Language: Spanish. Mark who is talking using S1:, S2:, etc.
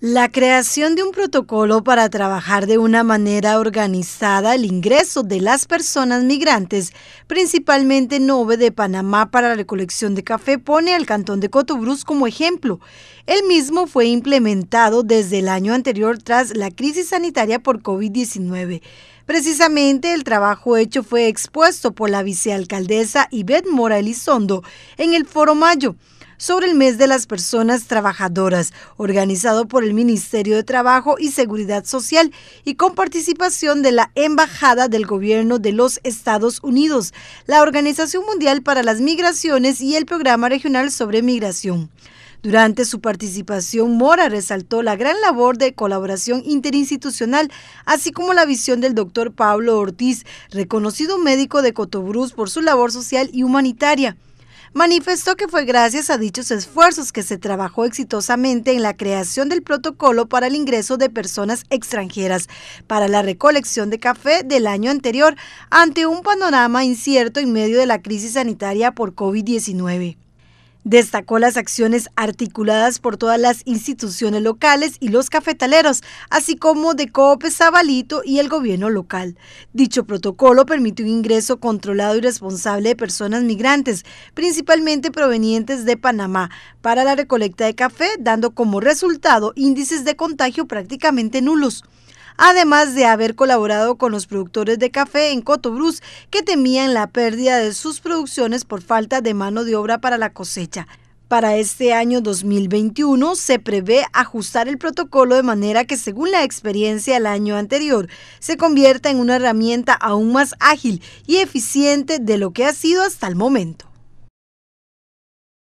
S1: La creación de un protocolo para trabajar de una manera organizada el ingreso de las personas migrantes, principalmente Nove de Panamá para la recolección de café, pone al cantón de Cotobruz como ejemplo. El mismo fue implementado desde el año anterior tras la crisis sanitaria por COVID-19. Precisamente el trabajo hecho fue expuesto por la vicealcaldesa Ivette Mora Elizondo en el Foro Mayo sobre el mes de las personas trabajadoras, organizado por el Ministerio de Trabajo y Seguridad Social y con participación de la Embajada del Gobierno de los Estados Unidos, la Organización Mundial para las Migraciones y el Programa Regional sobre Migración. Durante su participación, Mora resaltó la gran labor de colaboración interinstitucional, así como la visión del doctor Pablo Ortiz, reconocido médico de Cotobruz por su labor social y humanitaria. Manifestó que fue gracias a dichos esfuerzos que se trabajó exitosamente en la creación del protocolo para el ingreso de personas extranjeras para la recolección de café del año anterior ante un panorama incierto en medio de la crisis sanitaria por COVID-19. Destacó las acciones articuladas por todas las instituciones locales y los cafetaleros, así como de Coopes Zabalito y el gobierno local. Dicho protocolo permitió un ingreso controlado y responsable de personas migrantes, principalmente provenientes de Panamá, para la recolecta de café, dando como resultado índices de contagio prácticamente nulos además de haber colaborado con los productores de café en Cotobrus que temían la pérdida de sus producciones por falta de mano de obra para la cosecha. Para este año 2021 se prevé ajustar el protocolo de manera que, según la experiencia del año anterior, se convierta en una herramienta aún más ágil y eficiente de lo que ha sido hasta el momento.